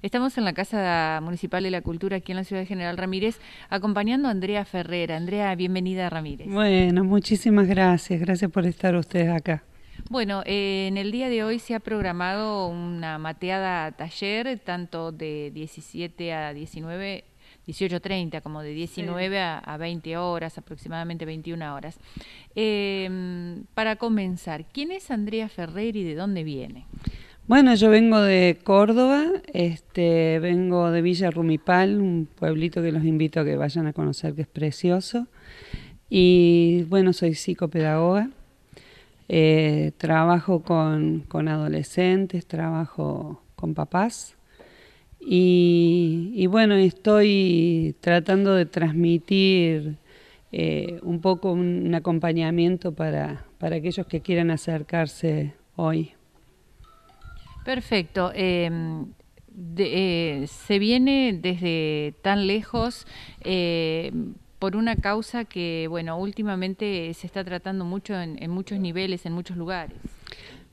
Estamos en la Casa Municipal de la Cultura aquí en la ciudad General Ramírez, acompañando a Andrea Ferrera. Andrea, bienvenida a Ramírez. Bueno, muchísimas gracias. Gracias por estar ustedes acá. Bueno, eh, en el día de hoy se ha programado una mateada taller, tanto de 17 a 19 18.30, como de 19 a, 20 horas, aproximadamente 21 horas. Em, para comenzar, ¿quién es Andrea Ferrer y de dónde viene? Bueno, yo vengo de Córdoba, este, vengo de Villa Rumipal, un pueblito que los invito a que vayan a conocer, que es precioso. Y bueno, soy psicopedagoga, eh, trabajo con, adolescentes, trabajo con papás. Y, bueno, estoy tratando de transmitir eh, un poco un, acompañamiento para, para aquellos que quieran acercarse hoy. Perfecto. Em, eh, se viene desde tan lejos em, por una causa que, bueno, últimamente se está tratando mucho en, muchos niveles, en muchos lugares.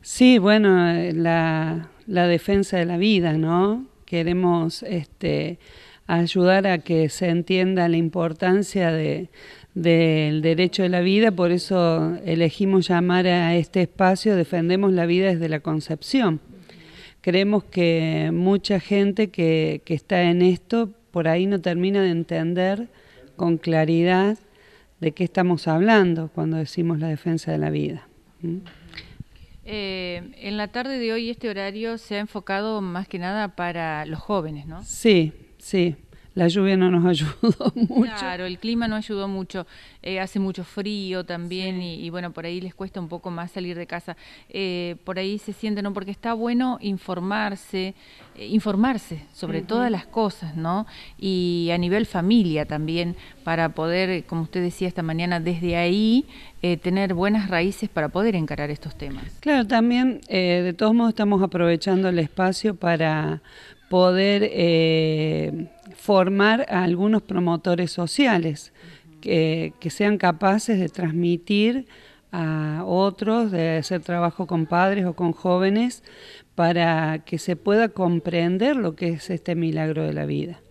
Sí, bueno, la, defensa de la vida, ¿no? Queremos este, ayudar a que se entienda la importancia del derecho de la vida, por eso elegimos llamar a este espacio Defendemos la vida desde la concepción creemos que mucha gente que, que está en esto por ahí no termina de entender con claridad de qué estamos hablando cuando decimos la defensa de la vida. ¿Mm? Eh, en la tarde de hoy este horario se ha enfocado más que nada para los jóvenes, ¿no? Sí, sí la lluvia no nos ayudó mucho. Claro, el clima no ayudó mucho. Eh, hace mucho frío también y, bueno, por ahí les cuesta un poco más salir de casa. Eh, por ahí se sienten, ¿no? Porque está bueno informarse, eh, informarse sobre todas las cosas, ¿no? Y a nivel familia también, para poder, como usted decía esta mañana, desde ahí tener buenas raíces para poder encarar estos temas. Claro, también de todos modos estamos aprovechando el espacio para poder eh, formar a algunos promotores sociales que, sean capaces de transmitir a otros, de hacer trabajo con padres o con jóvenes para que se pueda comprender lo que es este milagro de la vida.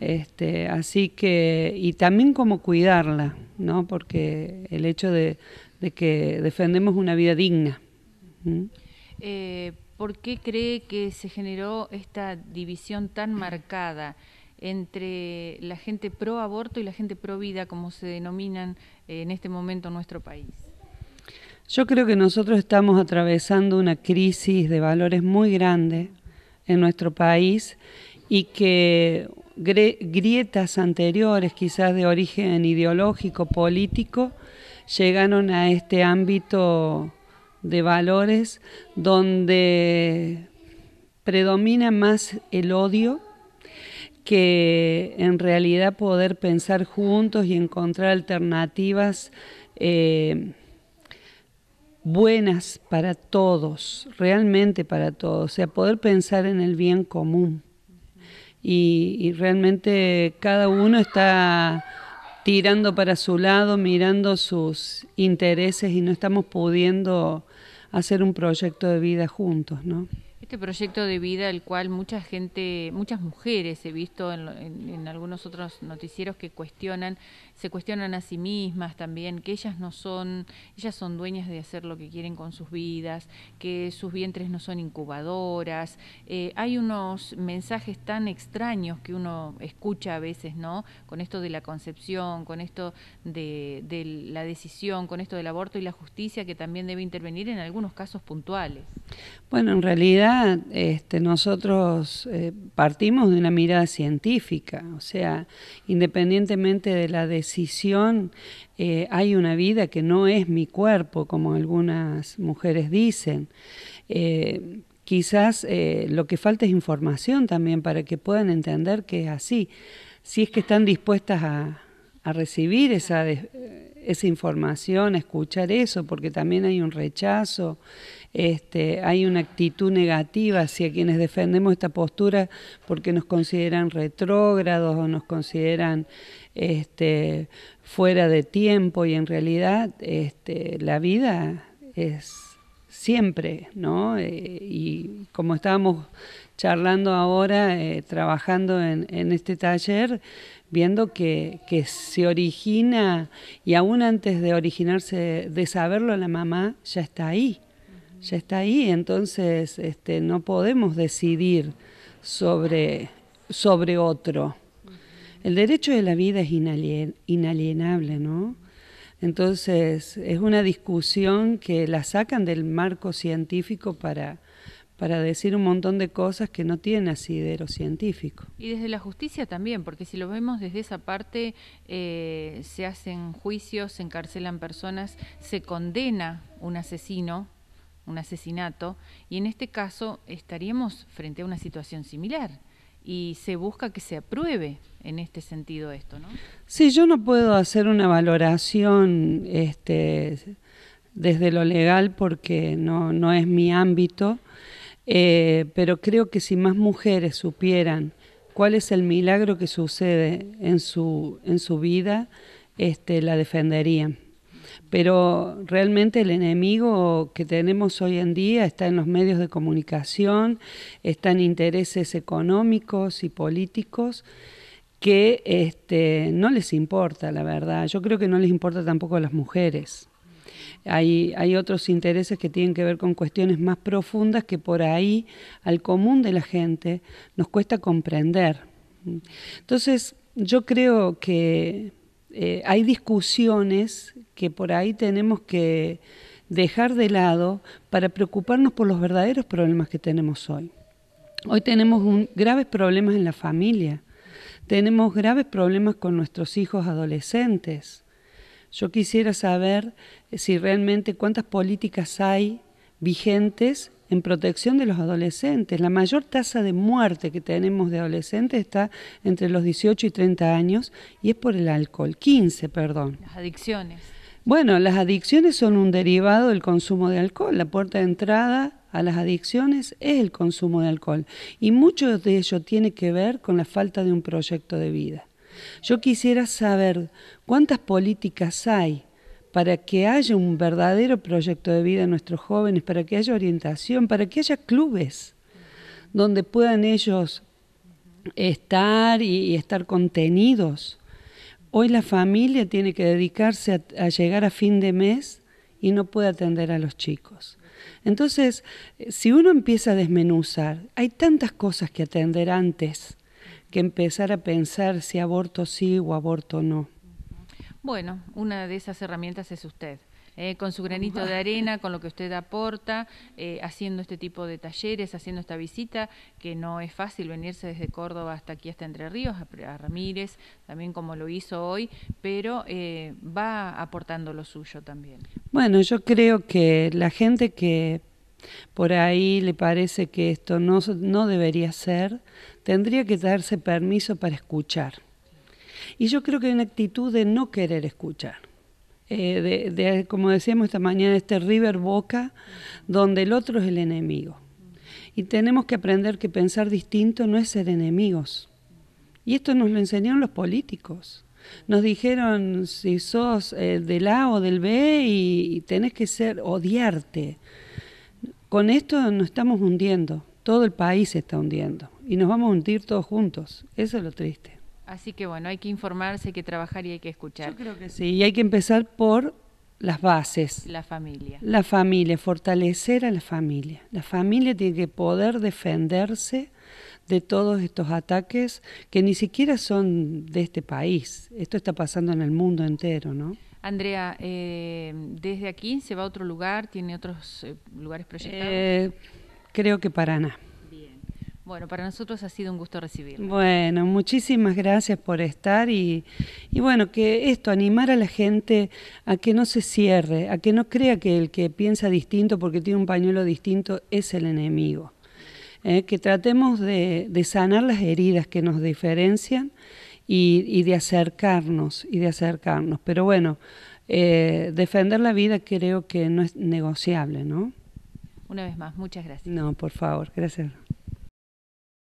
Este, así que, y también como cuidarla, ¿no? Porque el hecho de, que defendemos una vida digna. ¿Por qué cree que se generó esta división tan marcada entre la gente pro aborto y la gente pro vida, como se denominan eh, en este momento en nuestro país? Yo creo que nosotros estamos atravesando una crisis de valores muy grande en nuestro país y que grietas anteriores, quizás de origen ideológico, político, llegaron a este ámbito de valores donde predomina más el odio que en realidad poder pensar juntos y encontrar alternativas eh, buenas para todos, realmente para todos, o sea, poder pensar en el bien común. y realmente cada uno está tirando para su lado, mirando sus intereses y no estamos pudiendo hacer un proyecto de vida juntos, ¿no? Este proyecto de vida, el cual mucha gente, muchas mujeres he visto en, algunos otros noticieros que cuestionan, se cuestionan a sí mismas también, que ellas no son, ellas son dueñas de hacer lo que quieren con sus vidas, que sus vientres no son incubadoras. Eh, hay unos mensajes tan extraños que uno escucha a veces, ¿no? Con esto de la concepción, con esto de la decisión, con esto del aborto y la justicia, que también debe intervenir en algunos casos puntuales. Bueno, en realidad este, nosotros eh, partimos de una mirada científica, o sea, independientemente de la decisión, eh, hay una vida que no es mi cuerpo, como algunas mujeres dicen. Eh, quizás lo que falta es información también para que puedan entender que es así, si es que están dispuestas a, a recibir esa, eh, esa información, a escuchar eso, porque también hay un rechazo, este, hay una actitud negativa hacia quienes defendemos esta postura porque nos consideran retrógrados o nos consideran este, fuera de tiempo y en realidad este, la vida es siempre, ¿no? Eh, y como estábamos charlando ahora, eh, trabajando en, en, este taller, viendo que, se origina y aún antes de originarse, de saberlo, la mamá ya está ahí, ya está ahí, entonces este, no podemos decidir sobre, sobre otro. El derecho de la vida es inalienable, ¿no? Entonces es una discusión que la sacan del marco científico para para decir un montón de cosas que no tienen asidero científico. Y desde la justicia también, porque si lo vemos desde esa parte, eh, se hacen juicios, se encarcelan personas, se condena un asesino, un asesinato, y en este caso estaríamos frente a una situación similar. Y se busca que se apruebe en este sentido esto, ¿no? Sí, yo no puedo hacer una valoración este, desde lo legal porque no, no es mi ámbito. Eh, pero creo que si más mujeres supieran cuál es el milagro que sucede en su, en su vida, este, la defenderían. Pero realmente el enemigo que tenemos hoy en día está en los medios de comunicación, están intereses económicos y políticos que este, no les importa, la verdad. Yo creo que no les importa tampoco a las mujeres. Hay, otros intereses que tienen que ver con cuestiones más profundas que por ahí al común de la gente nos cuesta comprender. Entonces, yo creo que eh, hay discusiones que por ahí tenemos que dejar de lado para preocuparnos por los verdaderos problemas que tenemos hoy. Hoy tenemos graves problemas en la familia, tenemos graves problemas con nuestros hijos adolescentes, yo quisiera saber eh, si realmente cuántas políticas hay vigentes en protección de los adolescentes. La mayor tasa de muerte que tenemos de adolescentes está entre los 18 y 30 años y es por el alcohol, 15, perdón. Las adicciones. Bueno, las adicciones son un derivado del consumo de alcohol. La puerta de entrada a las adicciones es el consumo de alcohol y mucho de ello tiene que ver con la falta de un proyecto de vida. Yo quisiera saber cuántas políticas hay para que haya un verdadero proyecto de vida en nuestros jóvenes, para que haya orientación, para que haya clubes donde puedan ellos estar y, estar contenidos. Hoy la familia tiene que dedicarse a llegar a fin de mes y no puede atender a los chicos. Entonces, eh, si uno empieza a desmenuzar, hay tantas cosas que atender antes que empezar a pensar si aborto sí o aborto no. Bueno, una de esas herramientas es usted. Eh, con su granito de arena, con lo que usted aporta, eh, haciendo este tipo de talleres, haciendo esta visita, que no es fácil venirse desde Córdoba hasta aquí, hasta Entre Ríos, a, Ramírez, también como lo hizo hoy, pero eh, va aportando lo suyo también. Bueno, yo creo que la gente que por ahí le parece que esto no, debería ser, tendría que darse permiso para escuchar. Y yo creo que hay una actitud de no querer escuchar. Eh, de, como decíamos esta mañana, este river boca, donde el otro es el enemigo. Y tenemos que aprender que pensar distinto no es ser enemigos. Y esto nos lo enseñaron los políticos. Nos dijeron si sos eh, del A o del B y tenés que ser odiarte. Con esto nos estamos hundiendo, todo el país se está hundiendo y nos vamos a hundir todos juntos, eso es lo triste. Así que bueno, hay que informarse, hay que trabajar y hay que escuchar. Yo creo que sí, y hay que empezar por las bases. La familia. La familia, fortalecer a la familia. La familia tiene que poder defenderse de todos estos ataques que ni siquiera son de este país. Esto está pasando en el mundo entero, ¿no? Andrea, eh, ¿desde aquí se va a otro lugar? ¿Tiene otros eh, lugares proyectados? Eh, creo que Paraná. Bueno, para nosotros ha sido un gusto recibirla. Bueno, muchísimas gracias por estar y, bueno, que esto, animar a la gente a que no se cierre, a que no crea que el que piensa distinto porque tiene un pañuelo distinto es el enemigo. que tratemos de, sanar las heridas que nos diferencian y, de acercarnos, y de acercarnos. Pero bueno, eh, defender la vida creo que no es negociable, ¿no? Una vez más, muchas gracias. No, por favor, gracias.